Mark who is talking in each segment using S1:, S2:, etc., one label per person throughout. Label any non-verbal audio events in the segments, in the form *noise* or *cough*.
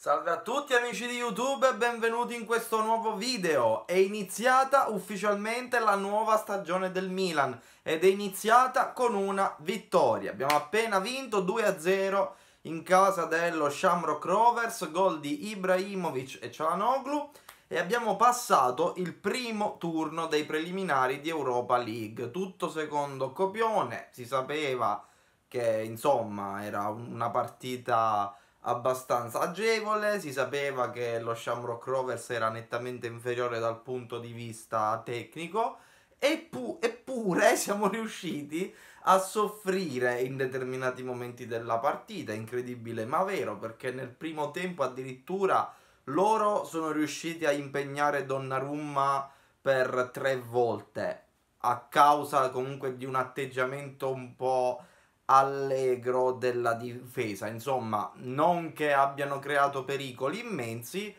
S1: Salve a tutti amici di YouTube e benvenuti in questo nuovo video. È iniziata ufficialmente la nuova stagione del Milan ed è iniziata con una vittoria. Abbiamo appena vinto 2-0 in casa dello Shamrock Rovers, gol di Ibrahimovic e Cialanoglu e abbiamo passato il primo turno dei preliminari di Europa League. Tutto secondo copione, si sapeva che insomma era una partita abbastanza agevole, si sapeva che lo Shamrock Rovers era nettamente inferiore dal punto di vista tecnico, Eppu- eppure *laughs* siamo riusciti a soffrire in determinati momenti della partita, incredibile ma vero, perché nel primo tempo addirittura loro sono riusciti a impegnare Donnarumma per tre volte a causa comunque di un atteggiamento un po' allegro della difesa. Insomma, non che abbiano creato pericoli immensi,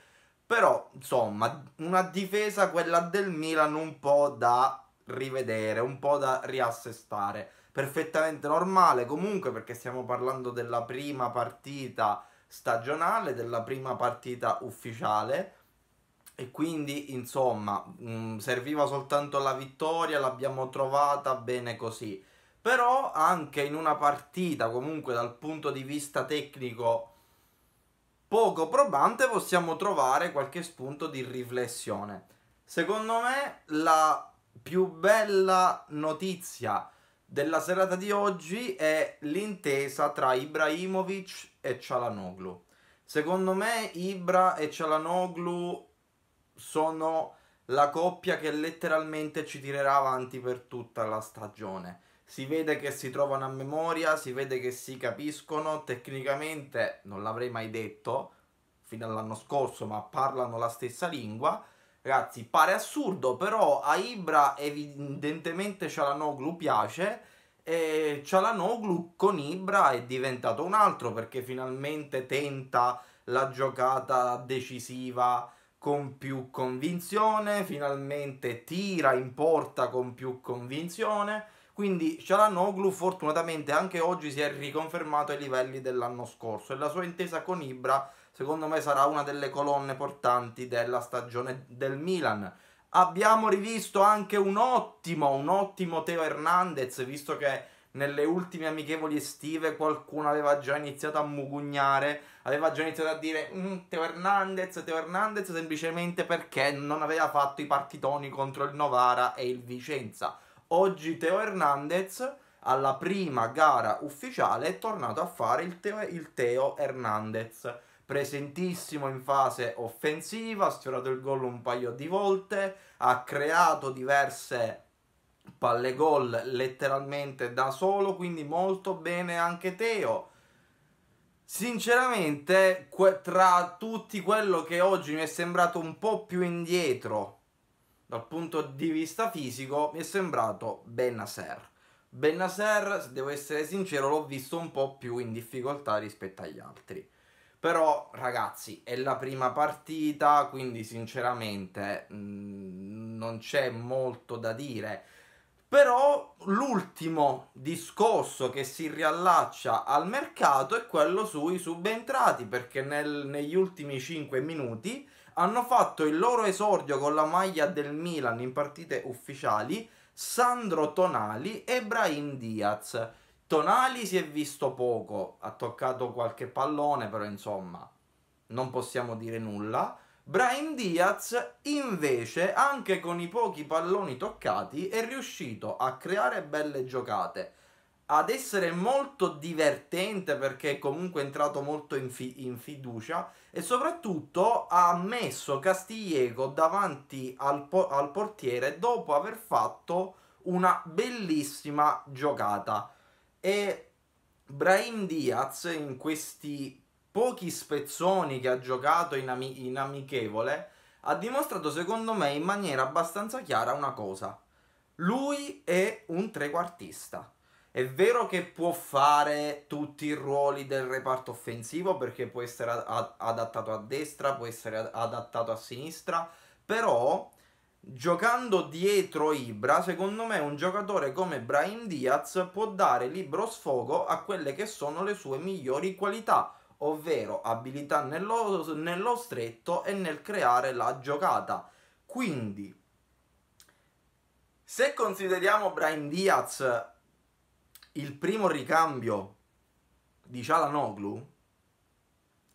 S1: però insomma, una difesa quella del Milan un po' da rivedere, un po' da riassestare. Perfettamente normale comunque perché stiamo parlando della prima partita stagionale, della prima partita ufficiale e quindi insomma mh, mm, serviva soltanto la vittoria, l'abbiamo trovata bene così però anche in una partita comunque dal punto di vista tecnico poco probante possiamo trovare qualche spunto di riflessione. Secondo me la più bella notizia della serata di oggi è l'intesa tra Ibrahimovic e Cialanoglu. Secondo me Ibra e Cialanoglu sono la coppia che letteralmente ci tirerà avanti per tutta la stagione si vede che si trovano a memoria, si vede che si capiscono, tecnicamente non l'avrei mai detto fino all'anno scorso, ma parlano la stessa lingua. Ragazzi, pare assurdo, però a Ibra evidentemente Cialanoglu piace e Cialanoglu con Ibra è diventato un altro perché finalmente tenta la giocata decisiva con più convinzione, finalmente tira in porta con più convinzione quindi Cialanoglu fortunatamente anche oggi si è riconfermato ai livelli dell'anno scorso e la sua intesa con Ibra secondo me sarà una delle colonne portanti della stagione del Milan. Abbiamo rivisto anche un ottimo, un ottimo Teo Hernandez, visto che nelle ultime amichevoli estive qualcuno aveva già iniziato a mugugnare, aveva già iniziato a dire mm, Teo Hernandez, Teo Hernandez semplicemente perché non aveva fatto i partitoni contro il Novara e il Vicenza. Oggi Teo Hernandez alla prima gara ufficiale è tornato a fare il Teo, il Teo Hernandez. Presentissimo in fase offensiva, ha sfiorato il gol un paio di volte, ha creato diverse palle gol letteralmente da solo, quindi molto bene anche Teo. Sinceramente, tra tutti quello che oggi mi è sembrato un po' più indietro dal punto di vista fisico mi è sembrato Ben Benasser, se devo essere sincero, l'ho visto un po' più in difficoltà rispetto agli altri. Però, ragazzi, è la prima partita, quindi sinceramente mh, mm, non c'è molto da dire. Però l'ultimo discorso che si riallaccia al mercato è quello sui subentrati, perché nel, negli ultimi 5 minuti hanno fatto il loro esordio con la maglia del Milan in partite ufficiali Sandro Tonali e Brahim Diaz. Tonali si è visto poco, ha toccato qualche pallone, però insomma non possiamo dire nulla. Brahim Diaz invece, anche con i pochi palloni toccati, è riuscito a creare belle giocate ad essere molto divertente perché comunque è entrato molto in, fi- in, fiducia e soprattutto ha messo Castiglieco davanti al, po- al portiere dopo aver fatto una bellissima giocata e Brahim Diaz in questi pochi spezzoni che ha giocato in, ami- in amichevole ha dimostrato secondo me in maniera abbastanza chiara una cosa lui è un trequartista è vero che può fare tutti i ruoli del reparto offensivo perché può essere ad- adattato a destra, può essere ad- adattato a sinistra, però giocando dietro Ibra, secondo me un giocatore come Brian Diaz può dare libero sfogo a quelle che sono le sue migliori qualità, ovvero abilità nello, nello stretto e nel creare la giocata. Quindi, se consideriamo Brian Diaz il primo ricambio di Cialanoglu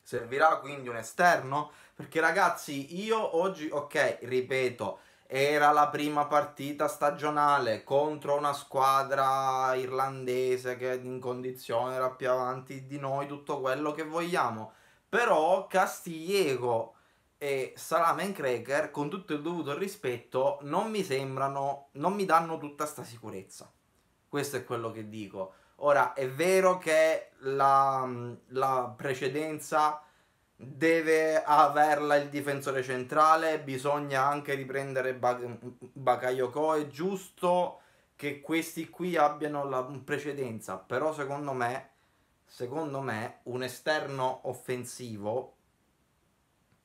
S1: servirà quindi un esterno perché ragazzi io oggi ok ripeto era la prima partita stagionale contro una squadra irlandese che in condizione era più avanti di noi tutto quello che vogliamo però Castigliego e Salamen Cracker con tutto il dovuto rispetto non mi sembrano non mi danno tutta sta sicurezza questo è quello che dico. Ora, è vero che la, mm, la precedenza deve averla il difensore centrale, bisogna anche riprendere Bakayoko, è giusto che questi qui abbiano la precedenza, però secondo me, secondo me un esterno offensivo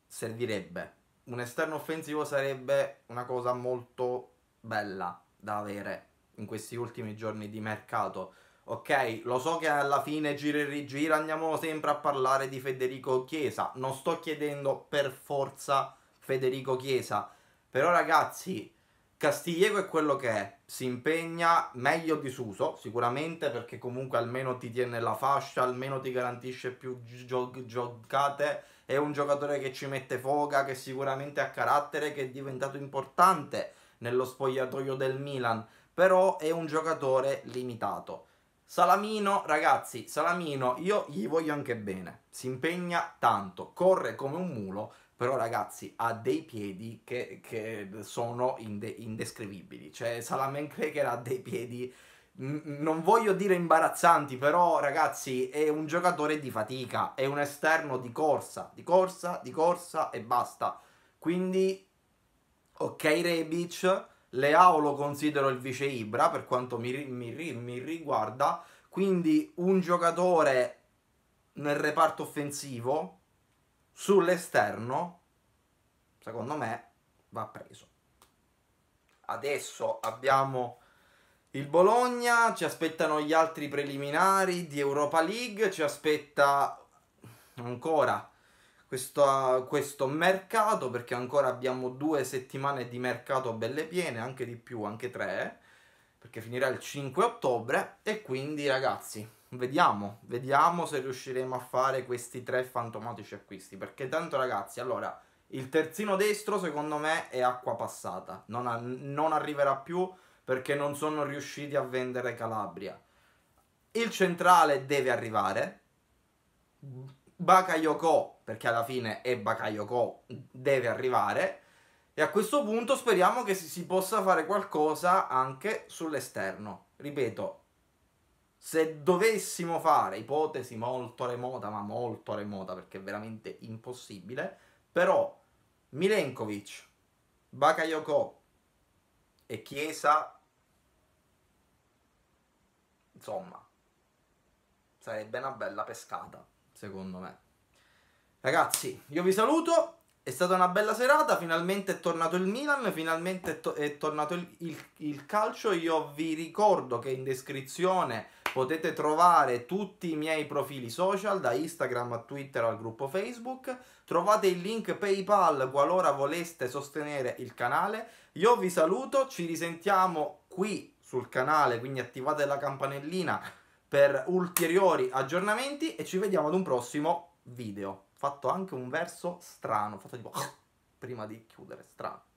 S1: servirebbe. Un esterno offensivo sarebbe una cosa molto bella da avere in questi ultimi giorni di mercato. Ok, lo so che alla fine gira e rigira andiamo sempre a parlare di Federico Chiesa. Non sto chiedendo per forza Federico Chiesa. Però ragazzi, Castiglieco è quello che è. Si impegna meglio di Suso, sicuramente, perché comunque almeno ti tiene la fascia, almeno ti garantisce più gio- giocate. È un giocatore che ci mette foga, che sicuramente ha carattere, che è diventato importante nello spogliatoio del Milan però è un giocatore limitato. Salamino, ragazzi, Salamino, io gli voglio anche bene, si impegna tanto, corre come un mulo, però ragazzi ha dei piedi che, che sono inde indescrivibili, cioè Salaman Cracker ha dei piedi, non voglio dire imbarazzanti, però ragazzi è un giocatore di fatica, è un esterno di corsa, di corsa, di corsa e basta. Quindi, ok Rebic Leao lo considero il vice Ibra per quanto mi, mi, mi riguarda, quindi un giocatore nel reparto offensivo sull'esterno, secondo me, va preso. Adesso abbiamo il Bologna, ci aspettano gli altri preliminari di Europa League, ci aspetta ancora questo, questo mercato perché ancora abbiamo due settimane di mercato belle piene, anche di più, anche tre, perché finirà il 5 ottobre e quindi ragazzi vediamo, vediamo se riusciremo a fare questi tre fantomatici acquisti perché tanto ragazzi allora il terzino destro secondo me è acqua passata, non, a, non arriverà più perché non sono riusciti a vendere Calabria. Il centrale deve arrivare, Bakayoko, perché alla fine è Bakayoko, deve arrivare. E a questo punto speriamo che si possa fare qualcosa anche sull'esterno. Ripeto, se dovessimo fare, ipotesi molto remota, ma molto remota perché è veramente impossibile, però Milenkovic, Bakayoko e Chiesa, insomma, sarebbe una bella pescata secondo me. Ragazzi, io vi saluto. È stata una bella serata, finalmente è tornato il Milan, finalmente è, to è tornato il, il, il, calcio. Io vi ricordo che in descrizione potete trovare tutti i miei profili social, da Instagram a Twitter al gruppo Facebook. Trovate il link PayPal qualora voleste sostenere il canale. Io vi saluto, ci risentiamo qui sul canale, quindi attivate la campanellina per ulteriori aggiornamenti e ci vediamo ad un prossimo video. Fatto anche un verso strano, fatto tipo *laughs* prima di chiudere, strano.